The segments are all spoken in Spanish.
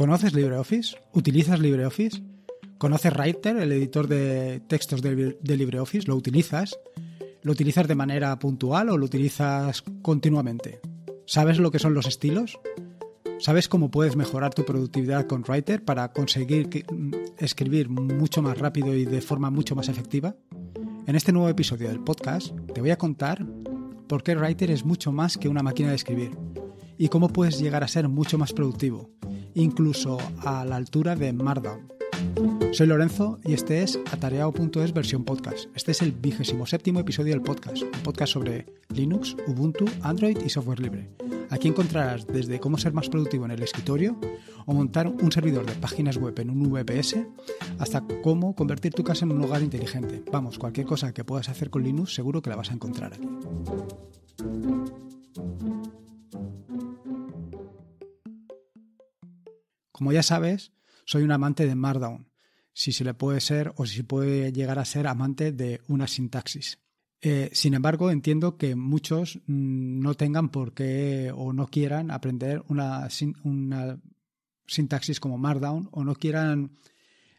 ¿Conoces LibreOffice? ¿Utilizas LibreOffice? ¿Conoces Writer, el editor de textos de, LibreOffice? ¿Lo utilizas? ¿Lo utilizas de manera puntual o lo utilizas continuamente? ¿Sabes lo que son los estilos? ¿Sabes cómo puedes mejorar tu productividad con Writer para conseguir mm, escribir mucho más rápido y de forma mucho más efectiva? En este nuevo episodio del podcast te voy a contar por qué Writer es mucho más que una máquina de escribir y cómo puedes llegar a ser mucho más productivo incluso a la altura de Markdown. Soy Lorenzo y este es atareado.es versión podcast. Este es el vigésimo séptimo episodio del podcast, un podcast sobre Linux, Ubuntu, Android y software libre. Aquí encontrarás desde cómo ser más productivo en el escritorio o montar un servidor de páginas web en un VPS hasta cómo convertir tu casa en un hogar inteligente. Vamos, cualquier cosa que puedas hacer con Linux seguro que la vas a encontrar aquí. Como ya sabes, soy un amante de Markdown, si se le puede ser o si puede llegar a ser amante de una sintaxis. Eh, sin embargo, entiendo que muchos mm, no tengan por qué o no quieran aprender una, sintaxis como Markdown o no quieran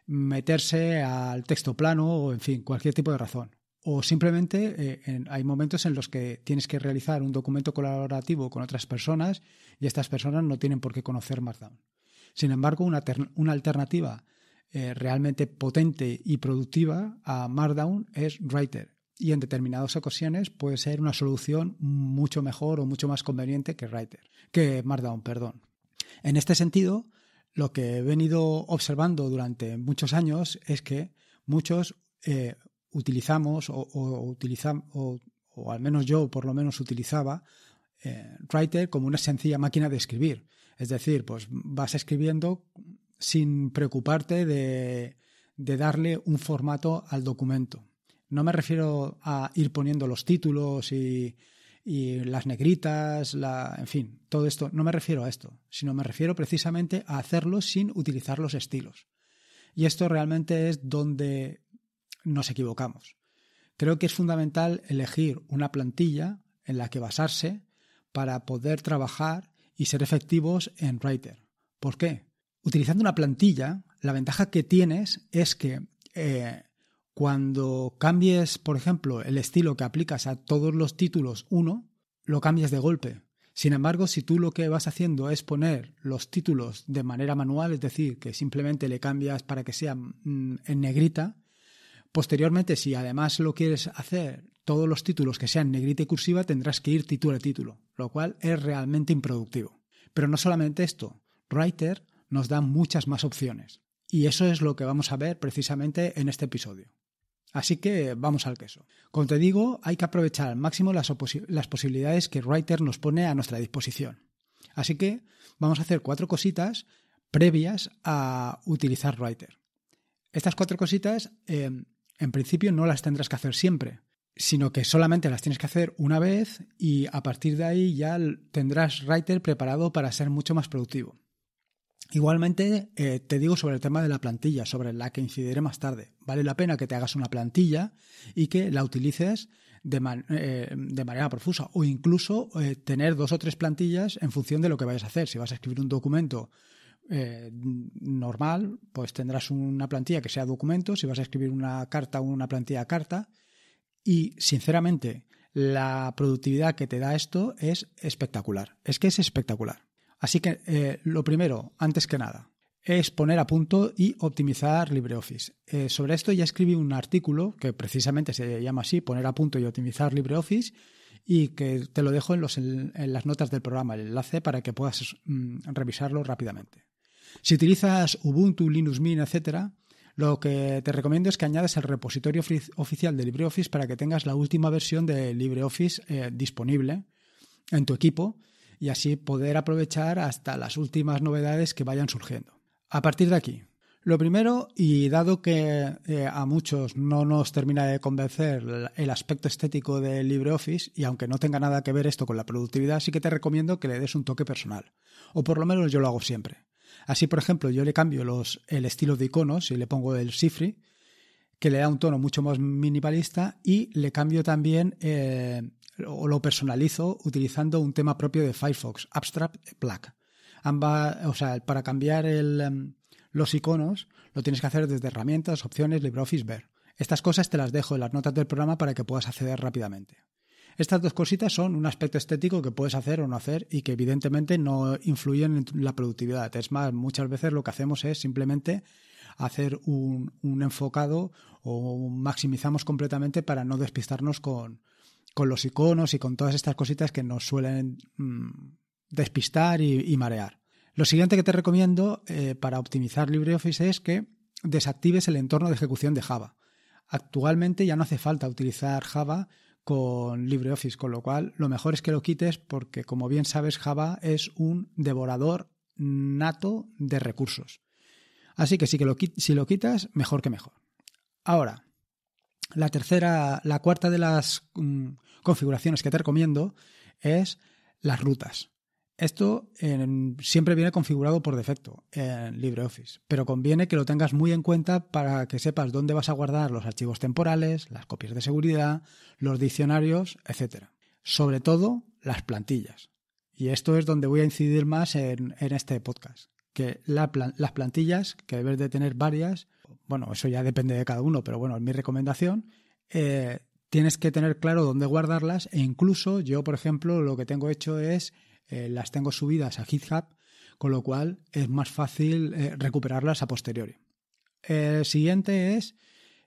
meterse al texto plano o, en fin, cualquier tipo de razón. O simplemente eh, hay momentos en los que tienes que realizar un documento colaborativo con otras personas y estas personas no tienen por qué conocer Markdown. Sin embargo, una, alternativa eh, realmente potente y productiva a Markdown es Writer. Y en determinadas ocasiones puede ser una solución mucho mejor o mucho más conveniente que Writer, que Markdown, perdón. En este sentido, lo que he venido observando durante muchos años es que muchos eh, utilizamos o, o, al menos yo por lo menos utilizaba eh, writer como una sencilla máquina de escribir. Es decir, pues vas escribiendo sin preocuparte de, darle un formato al documento. No me refiero a ir poniendo los títulos y, las negritas, en fin, todo esto. No me refiero a esto, sino me refiero precisamente a hacerlo sin utilizar los estilos. Y esto realmente es donde nos equivocamos. Creo que es fundamental elegir una plantilla en la que basarse para poder trabajar y ser efectivos en Writer. ¿Por qué? Utilizando una plantilla, la ventaja que tienes es que eh, cuando cambies, por ejemplo, el estilo que aplicas a todos los títulos 1, lo cambias de golpe. Sin embargo, si tú lo que vas haciendo es poner los títulos de manera manual, es decir, que simplemente le cambias para que sea mm, en negrita, posteriormente, si además lo quieres hacer todos los títulos que sean negrita y cursiva, tendrás que ir título a título lo cual es realmente improductivo. Pero no solamente esto, Writer nos da muchas más opciones. Y eso es lo que vamos a ver precisamente en este episodio. Así que vamos al queso. Como te digo, hay que aprovechar al máximo las, posibilidades que Writer nos pone a nuestra disposición. Así que vamos a hacer cuatro cositas previas a utilizar Writer. Estas cuatro cositas, eh, en principio, no las tendrás que hacer siempre, sino que solamente las tienes que hacer una vez y a partir de ahí ya tendrás Writer preparado para ser mucho más productivo. Igualmente eh, te digo sobre el tema de la plantilla, sobre la que incidiré más tarde. Vale la pena que te hagas una plantilla y que la utilices de, eh, manera profusa o incluso eh, tener dos o tres plantillas en función de lo que vayas a hacer. Si vas a escribir un documento normal, pues tendrás una plantilla que sea documento, si vas a escribir una carta, una plantilla carta, y sinceramente, la productividad que te da esto es espectacular. Es que es espectacular. Así que eh, lo primero, antes que nada, es poner a punto y optimizar LibreOffice. Eh, sobre esto ya escribí un artículo que precisamente se llama así, poner a punto y optimizar LibreOffice, y que te lo dejo en, las notas del programa, el enlace, para que puedas mm, revisarlo rápidamente. Si utilizas Ubuntu, Linux Mint, etcétera. Lo que te recomiendo es que añades el repositorio oficial de LibreOffice para que tengas la última versión de LibreOffice eh, disponible en tu equipo y así poder aprovechar hasta las últimas novedades que vayan surgiendo. A partir de aquí, lo primero, y dado que eh, a muchos no nos termina de convencer el aspecto estético de LibreOffice, y aunque no tenga nada que ver esto con la productividad, sí que te recomiendo que le des un toque personal. O por lo menos yo lo hago siempre. Así, por ejemplo, yo le cambio el estilo de iconos y le pongo el Sifri, que le da un tono mucho más minimalista y le cambio también eh, o lo personalizo utilizando un tema propio de Firefox, Abstract Black. o sea, para cambiar em, los iconos lo tienes que hacer desde herramientas, opciones, LibreOffice, ver. Estas cosas te las dejo en las notas del programa para que puedas acceder rápidamente. Estas dos cositas son un aspecto estético que puedes hacer o no hacer y que evidentemente no influyen en la productividad. Es más, muchas veces lo que hacemos es simplemente hacer un, enfocado o maximizamos completamente para no despistarnos con, con, los iconos y con todas estas cositas que nos suelen mm, despistar y, marear. Lo siguiente que te recomiendo eh, para optimizar LibreOffice es que desactives el entorno de ejecución de Java. Actualmente ya no hace falta utilizar Java con LibreOffice, con lo cual lo mejor es que lo quites porque, como bien sabes, Java es un devorador nato de recursos. Así que, sí que lo, si lo quitas, mejor que mejor. Ahora, la tercera, la cuarta de las mm, configuraciones que te recomiendo es las rutas. Esto eh, siempre viene configurado por defecto en LibreOffice, pero conviene que lo tengas muy en cuenta para que sepas dónde vas a guardar los archivos temporales, las copias de seguridad, los diccionarios, etc. Sobre todo las plantillas. Y esto es donde voy a incidir más en, este podcast. Que las plantillas, que debes de tener varias, bueno, eso ya depende de cada uno, pero bueno, es mi recomendación. Eh, tienes que tener claro dónde guardarlas e incluso yo, por ejemplo, lo que tengo hecho es eh, las tengo subidas a GitHub, con lo cual es más fácil eh, recuperarlas a posteriori. El siguiente es,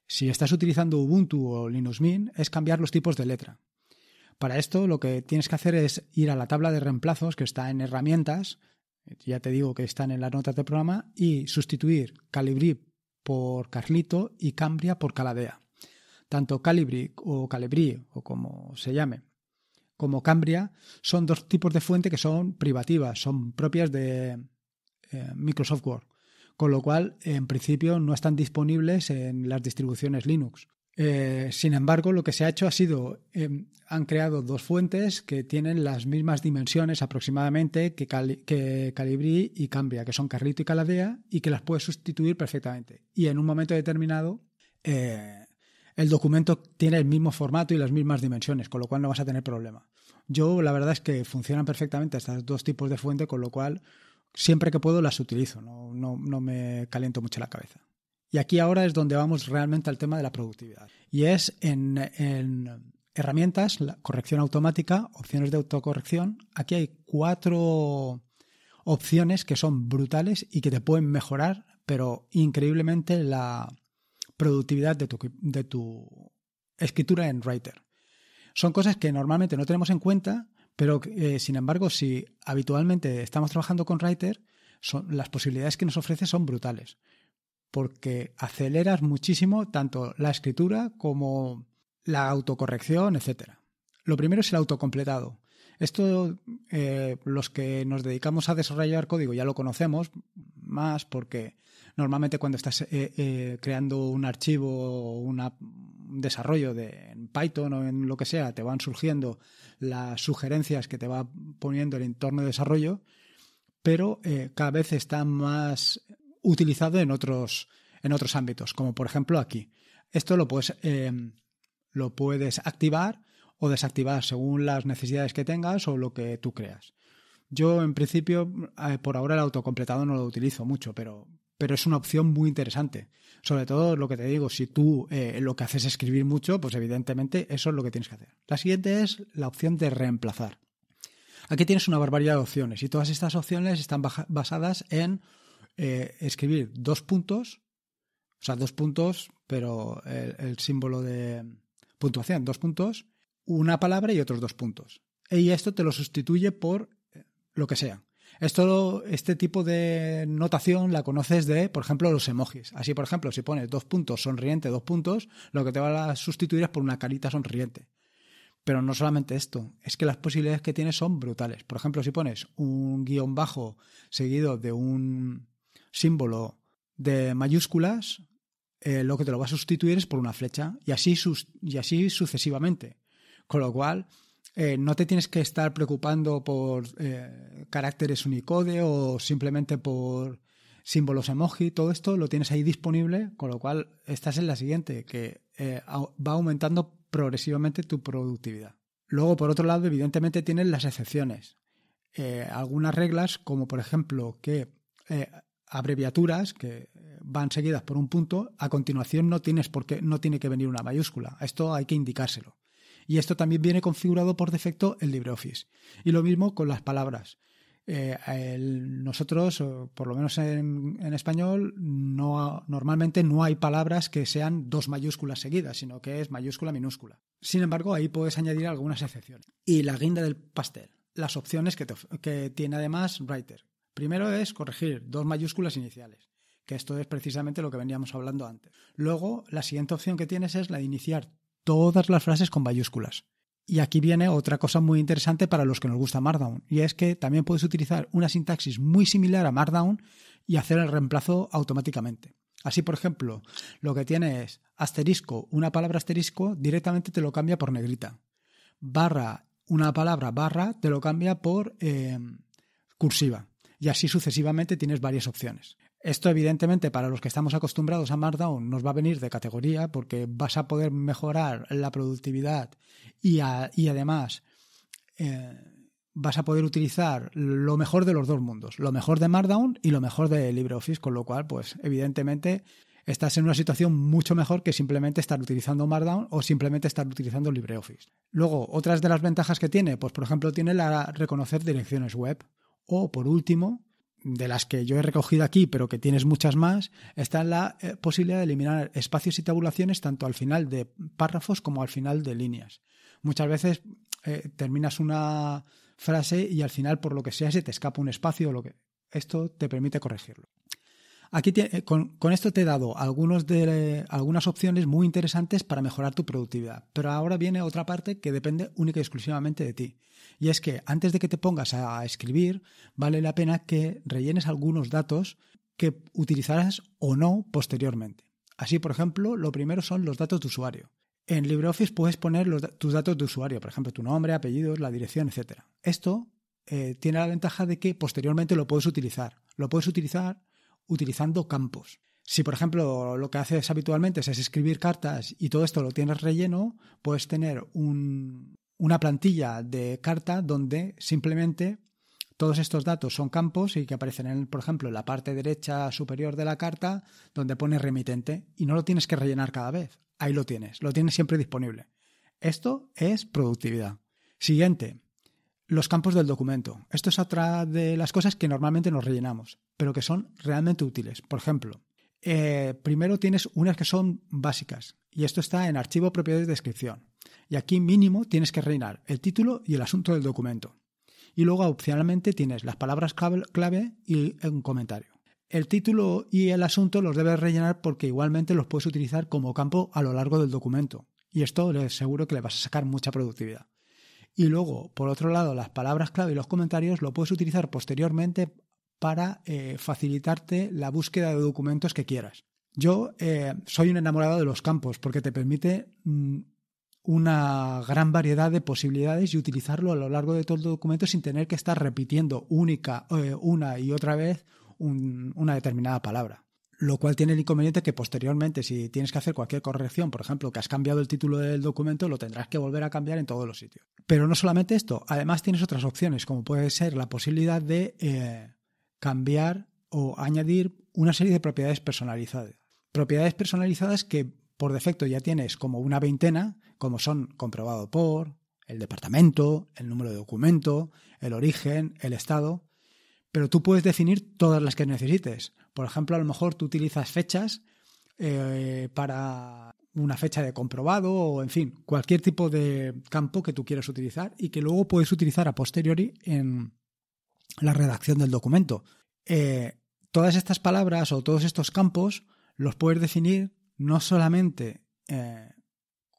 si estás utilizando Ubuntu o Linux Mint, es cambiar los tipos de letra. Para esto lo que tienes que hacer es ir a la tabla de reemplazos que está en herramientas, ya te digo que están en las notas de programa, y sustituir Calibri por Carlito y Cambria por Caladea. Tanto Calibri o Calibri o como se llame como Cambria son dos tipos de fuente que son privativas, son propias de eh, Microsoft Word, con lo cual en principio no están disponibles en las distribuciones Linux. Eh, sin embargo, lo que se ha hecho ha sido, em, han creado dos fuentes que tienen las mismas dimensiones aproximadamente que, Calibri y Cambria, que son Carrito y Caladea, y que las puedes sustituir perfectamente. Y en un momento determinado, eh, el documento tiene el mismo formato y las mismas dimensiones, con lo cual no vas a tener problema. Yo la verdad es que funcionan perfectamente estos dos tipos de fuente, con lo cual siempre que puedo las utilizo, no, me caliento mucho la cabeza. Y aquí ahora es donde vamos realmente al tema de la productividad. Y es en, herramientas, corrección automática, opciones de autocorrección. Aquí hay cuatro opciones que son brutales y que te pueden mejorar, pero increíblemente la, productividad de tu, de tu escritura en Writer. Son cosas que normalmente no tenemos en cuenta, pero eh, sin embargo, si habitualmente estamos trabajando con Writer, son, las posibilidades que nos ofrece son brutales, porque aceleras muchísimo tanto la escritura como la autocorrección, etc. Lo primero es el autocompletado. Esto eh, los que nos dedicamos a desarrollar código ya lo conocemos más porque Normalmente cuando estás eh, eh, creando un archivo o un desarrollo de en Python o en lo que sea, te van surgiendo las sugerencias que te va poniendo el entorno de desarrollo, pero eh, cada vez está más utilizado en otros, en otros ámbitos, como por ejemplo aquí. Esto lo puedes, em, lo puedes activar o desactivar según las necesidades que tengas o lo que tú creas. Yo, en principio, por ahora el autocompletado no lo utilizo mucho, pero pero es una opción muy interesante. Sobre todo lo que te digo, si tú eh, lo que haces es escribir mucho, pues evidentemente eso es lo que tienes que hacer. La siguiente es la opción de reemplazar. Aquí tienes una barbaridad de opciones y todas estas opciones están basadas en eh, escribir dos puntos, o sea, dos puntos, pero el, el símbolo de puntuación, dos puntos, una palabra y otros dos puntos. Y esto te lo sustituye por eh, lo que sea. Esto, este tipo de notación la conoces de, por ejemplo, los emojis. Así, por ejemplo, si pones dos puntos sonriente, dos puntos, lo que te va a sustituir es por una carita sonriente. Pero no solamente esto, es que las posibilidades que tienes son brutales. Por ejemplo, si pones un guión bajo seguido de un símbolo de mayúsculas, eh, lo que te lo va a sustituir es por una flecha y así, y así sucesivamente. Con lo cual, eh, no te tienes que estar preocupando por eh, caracteres unicode o simplemente por símbolos emoji, todo esto lo tienes ahí disponible, con lo cual estás en la siguiente, que eh, va aumentando progresivamente tu productividad. Luego, por otro lado, evidentemente tienes las excepciones. algunas reglas, como por ejemplo que abreviaturas que van seguidas por un punto, a continuación no tienes por no tiene que venir una mayúscula. Esto hay que indicárselo. Y esto también viene configurado por defecto en LibreOffice. Y lo mismo con las palabras. Eh, nosotros, por lo menos en, español, normalmente no hay palabras que sean dos mayúsculas seguidas, sino que es mayúscula minúscula. Sin embargo, ahí puedes añadir algunas excepciones. Y la guinda del pastel, las opciones que tiene además Writer. Primero es corregir dos mayúsculas iniciales, que esto es precisamente lo que veníamos hablando antes. Luego, la siguiente opción que tienes es la de iniciar todas las frases con mayúsculas. Y aquí viene otra cosa muy interesante para los que nos gusta Markdown, y es que también puedes utilizar una sintaxis muy similar a Markdown y hacer el reemplazo automáticamente. Así, por ejemplo, lo que tiene es asterisco, una palabra asterisco, directamente te lo cambia por negrita. Barra, una palabra barra, te lo cambia por eh, cursiva. Y así sucesivamente tienes varias opciones. Esto evidentemente para los que estamos acostumbrados a Markdown nos va a venir de categoría porque vas a poder mejorar la productividad y, además eh, vas a poder utilizar lo mejor de los dos mundos, lo mejor de Markdown y lo mejor de LibreOffice, con lo cual pues evidentemente estás en una situación mucho mejor que simplemente estar utilizando Markdown o simplemente estar utilizando LibreOffice. Luego, otras de las ventajas que tiene, pues por ejemplo, tiene la reconocer direcciones web o por último, de las que yo he recogido aquí, pero que tienes muchas más, está la eh, posibilidad de eliminar espacios y tabulaciones tanto al final de párrafos como al final de líneas. Muchas veces eh, terminas una frase y al final, por lo que sea, se te escapa un espacio o lo que. Esto te permite corregirlo. Aquí eh, con, esto te he dado de, algunas opciones muy interesantes para mejorar tu productividad, pero ahora viene otra parte que depende única y exclusivamente de ti. Y es que antes de que te pongas a escribir, vale la pena que rellenes algunos datos que utilizarás o no posteriormente. Así, por ejemplo, lo primero son los datos de usuario. En LibreOffice puedes poner tus datos de usuario, por ejemplo, tu nombre, apellidos, la dirección, etc. Esto eh, tiene la ventaja de que posteriormente lo puedes utilizar. Lo puedes utilizar utilizando campos. Si, por ejemplo, lo que haces habitualmente es escribir cartas y todo esto lo tienes relleno, puedes tener un, una plantilla de carta donde simplemente todos estos datos son campos y que aparecen, en, por ejemplo, en la parte derecha superior de la carta donde pone remitente y no lo tienes que rellenar cada vez. Ahí lo tienes, lo tienes siempre disponible. Esto es productividad. Siguiente, los campos del documento. Esto es otra de las cosas que normalmente nos rellenamos, pero que son realmente útiles. Por ejemplo, eh, primero tienes unas que son básicas, y esto está en archivo, propiedades, descripción. Y aquí mínimo tienes que rellenar el título y el asunto del documento. Y luego opcionalmente tienes las palabras clave y un comentario. El título y el asunto los debes rellenar porque igualmente los puedes utilizar como campo a lo largo del documento. Y esto les aseguro que le vas a sacar mucha productividad. Y luego, por otro lado, las palabras clave y los comentarios lo puedes utilizar posteriormente para eh, facilitarte la búsqueda de documentos que quieras. Yo eh, soy un enamorado de los campos porque te permite mm, una gran variedad de posibilidades y utilizarlo a lo largo de todo el documento sin tener que estar repitiendo única, eh, una y otra vez una determinada palabra lo cual tiene el inconveniente que posteriormente, si tienes que hacer cualquier corrección, por ejemplo, que has cambiado el título del documento, lo tendrás que volver a cambiar en todos los sitios. Pero no solamente esto, además tienes otras opciones, como puede ser la posibilidad de eh, cambiar o añadir una serie de propiedades personalizadas. Propiedades personalizadas que por defecto ya tienes como una veintena, como son comprobado por, el departamento, el número de documento, el origen, el estado, pero tú puedes definir todas las que necesites. Por ejemplo, a lo mejor tú utilizas fechas eh, para una fecha de comprobado o, en fin, cualquier tipo de campo que tú quieras utilizar y que luego puedes utilizar a posteriori en la redacción del documento. Eh, todas estas palabras o todos estos campos los puedes definir no solamente eh,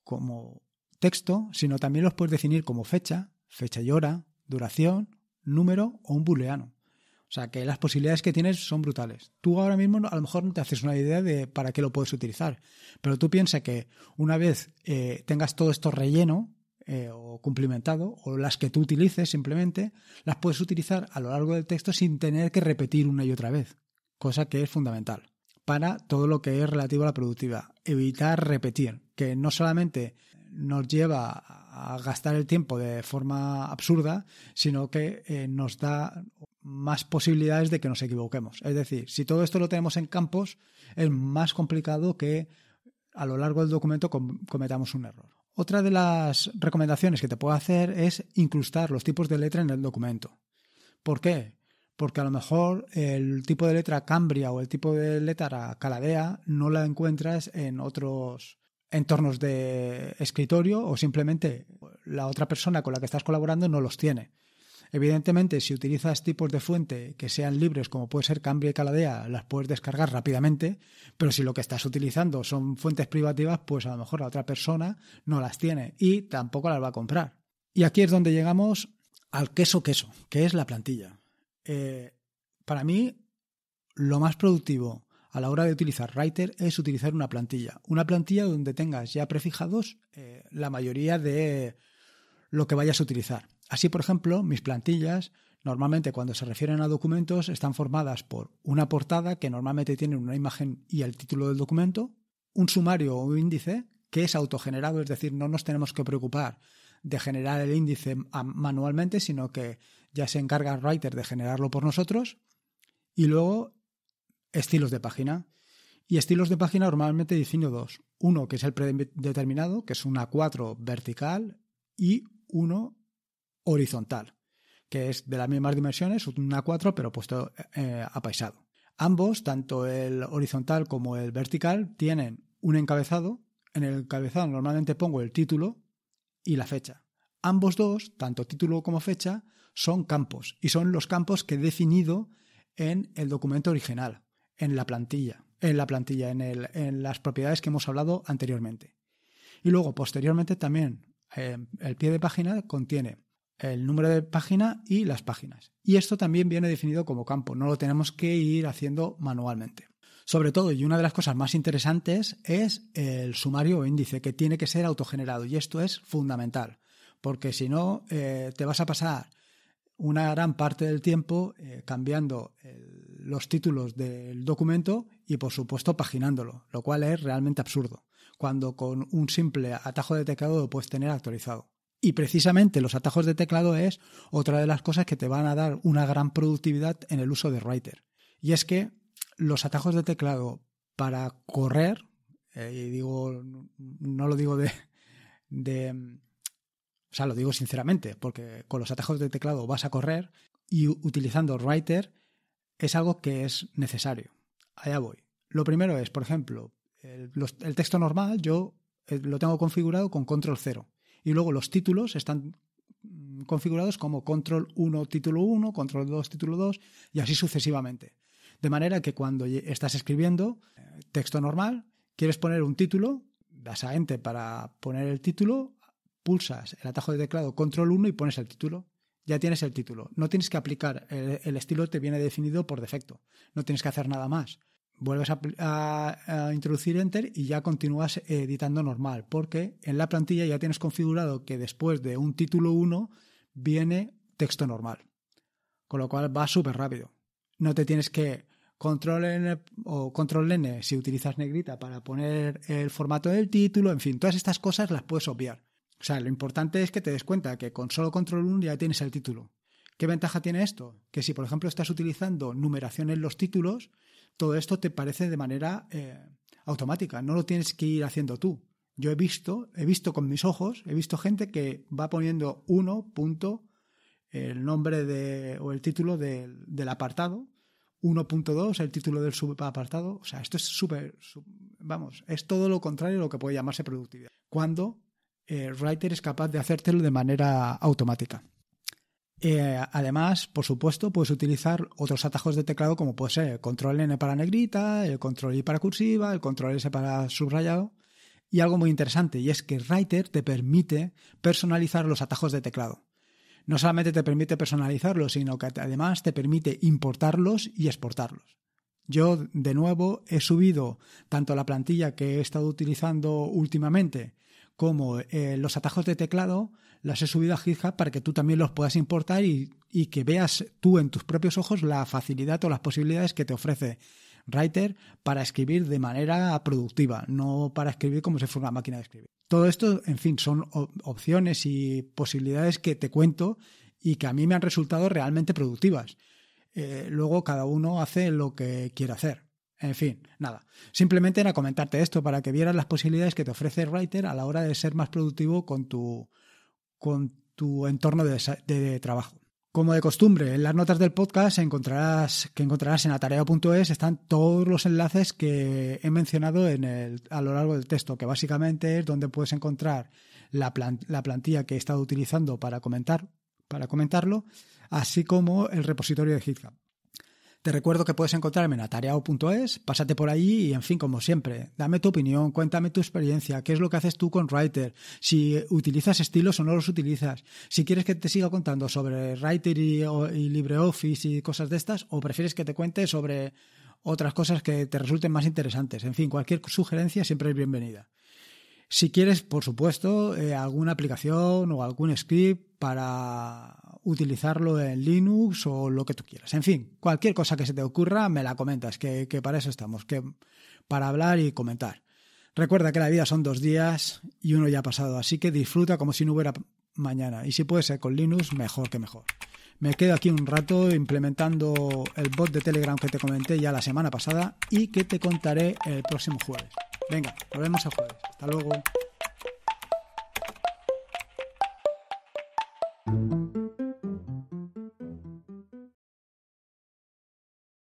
como texto, sino también los puedes definir como fecha, fecha y hora, duración, número o un booleano. O sea, que las posibilidades que tienes son brutales. Tú ahora mismo a lo mejor no te haces una idea de para qué lo puedes utilizar, pero tú piensa que una vez eh, tengas todo esto relleno eh, o cumplimentado, o las que tú utilices simplemente, las puedes utilizar a lo largo del texto sin tener que repetir una y otra vez, cosa que es fundamental para todo lo que es relativo a la productividad. Evitar repetir, que no solamente nos lleva a gastar el tiempo de forma absurda, sino que eh, nos da más posibilidades de que nos equivoquemos. Es decir, si todo esto lo tenemos en campos, es más complicado que a lo largo del documento cometamos un error. Otra de las recomendaciones que te puedo hacer es incrustar los tipos de letra en el documento. ¿Por qué? Porque a lo mejor el tipo de letra cambria o el tipo de letra caladea no la encuentras en otros entornos de escritorio o simplemente la otra persona con la que estás colaborando no los tiene. Evidentemente, si utilizas tipos de fuente que sean libres, como puede ser Cambria y Caladea, las puedes descargar rápidamente, pero si lo que estás utilizando son fuentes privativas, pues a lo mejor la otra persona no las tiene y tampoco las va a comprar. Y aquí es donde llegamos al queso queso, que es la plantilla. Eh, para mí, lo más productivo a la hora de utilizar Writer es utilizar una plantilla. Una plantilla donde tengas ya prefijados eh, la mayoría de lo que vayas a utilizar. Así, por ejemplo, mis plantillas normalmente cuando se refieren a documentos están formadas por una portada que normalmente tiene una imagen y el título del documento, un sumario o un índice que es autogenerado, es decir, no nos tenemos que preocupar de generar el índice manualmente, sino que ya se encarga Writer de generarlo por nosotros. Y luego, estilos de página. Y estilos de página normalmente diseño dos. Uno que es el predeterminado, que es una 4 vertical, y uno horizontal, que es de las mismas dimensiones, una A4, pero puesto eh, eh, apaisado. Ambos, tanto el horizontal como el vertical, tienen un encabezado. En el encabezado normalmente pongo el título y la fecha. Ambos dos, tanto título como fecha, son campos y son los campos que he definido en el documento original, en la plantilla, en la plantilla, en, las propiedades que hemos hablado anteriormente. Y luego, posteriormente, también eh, el pie de página contiene el número de página y las páginas. Y esto también viene definido como campo, no lo tenemos que ir haciendo manualmente. Sobre todo, y una de las cosas más interesantes es el sumario o índice, que tiene que ser autogenerado, y esto es fundamental, porque si no, eh, te vas a pasar una gran parte del tiempo eh, cambiando los títulos del documento y por supuesto paginándolo, lo cual es realmente absurdo, cuando con un simple atajo de teclado lo puedes tener actualizado. Y precisamente los atajos de teclado es otra de las cosas que te van a dar una gran productividad en el uso de Writer. Y es que los atajos de teclado para correr, eh, y digo, no lo digo de, O sea, lo digo sinceramente, porque con los atajos de teclado vas a correr y utilizando Writer es algo que es necesario. Allá voy. Lo primero es, por ejemplo, el, texto normal yo eh, lo tengo configurado con control cero. Y luego los títulos están mm, configurados como control 1 título 1, control 2 título 2 y así sucesivamente. De manera que cuando estás escribiendo eh, texto normal, quieres poner un título, das a enter para poner el título, pulsas el atajo de teclado control 1 y pones el título. Ya tienes el título. No tienes que aplicar, eh, el estilo te viene definido por defecto. No tienes que hacer nada más vuelves a, introducir Enter y ya continúas editando normal, porque en la plantilla ya tienes configurado que después de un título 1 viene texto normal, con lo cual va súper rápido. No te tienes que control N o control N si utilizas negrita para poner el formato del título, en fin, todas estas cosas las puedes obviar. O sea, lo importante es que te des cuenta que con solo control 1 ya tienes el título. ¿Qué ventaja tiene esto? Que si, por ejemplo, estás utilizando numeración en los títulos, todo esto te parece de manera eh, automática, no lo tienes que ir haciendo tú. Yo he visto, he visto con mis ojos, he visto gente que va poniendo 1. el nombre de, o el título del, del apartado, 1.2, el título del subapartado. O sea, esto es súper, vamos, es todo lo contrario a lo que puede llamarse productividad. Cuando el eh, Writer es capaz de hacértelo de manera automática. Eh, además, por supuesto, puedes utilizar otros atajos de teclado como puede ser el control N para negrita, el control I para cursiva, el control S para subrayado. Y algo muy interesante, y es que Writer te permite personalizar los atajos de teclado. No solamente te permite personalizarlos, sino que además te permite importarlos y exportarlos. Yo, de nuevo, he subido tanto la plantilla que he estado utilizando últimamente como eh, los atajos de teclado, las he subido a GitHub para que tú también los puedas importar y, que veas tú en tus propios ojos la facilidad o las posibilidades que te ofrece Writer para escribir de manera productiva, no para escribir como si fuera una máquina de escribir. Todo esto, en fin, son opciones y posibilidades que te cuento y que a mí me han resultado realmente productivas. Eh, luego cada uno hace lo que quiere hacer. En fin, nada. Simplemente era comentarte esto para que vieras las posibilidades que te ofrece Writer a la hora de ser más productivo con tu, con tu entorno de, trabajo. Como de costumbre, en las notas del podcast encontrarás, que encontrarás en atareo.es están todos los enlaces que he mencionado en el, a lo largo del texto, que básicamente es donde puedes encontrar la, la plantilla que he estado utilizando para, comentar, para comentarlo, así como el repositorio de GitHub. Te recuerdo que puedes encontrarme en atareao.es, pásate por ahí y, en fin, como siempre, dame tu opinión, cuéntame tu experiencia, qué es lo que haces tú con Writer, si utilizas estilos o no los utilizas, si quieres que te siga contando sobre Writer y, LibreOffice y cosas de estas, o prefieres que te cuente sobre otras cosas que te resulten más interesantes. En fin, cualquier sugerencia siempre es bienvenida. Si quieres, por supuesto, eh, alguna aplicación o algún script para utilizarlo en Linux o lo que tú quieras. En fin, cualquier cosa que se te ocurra, me la comentas, que, para eso estamos, que para hablar y comentar. Recuerda que la vida son dos días y uno ya ha pasado, así que disfruta como si no hubiera mañana. Y si puede ser con Linux, mejor que mejor. Me quedo aquí un rato implementando el bot de Telegram que te comenté ya la semana pasada y que te contaré el próximo jueves. Venga, nos vemos el jueves. Hasta luego.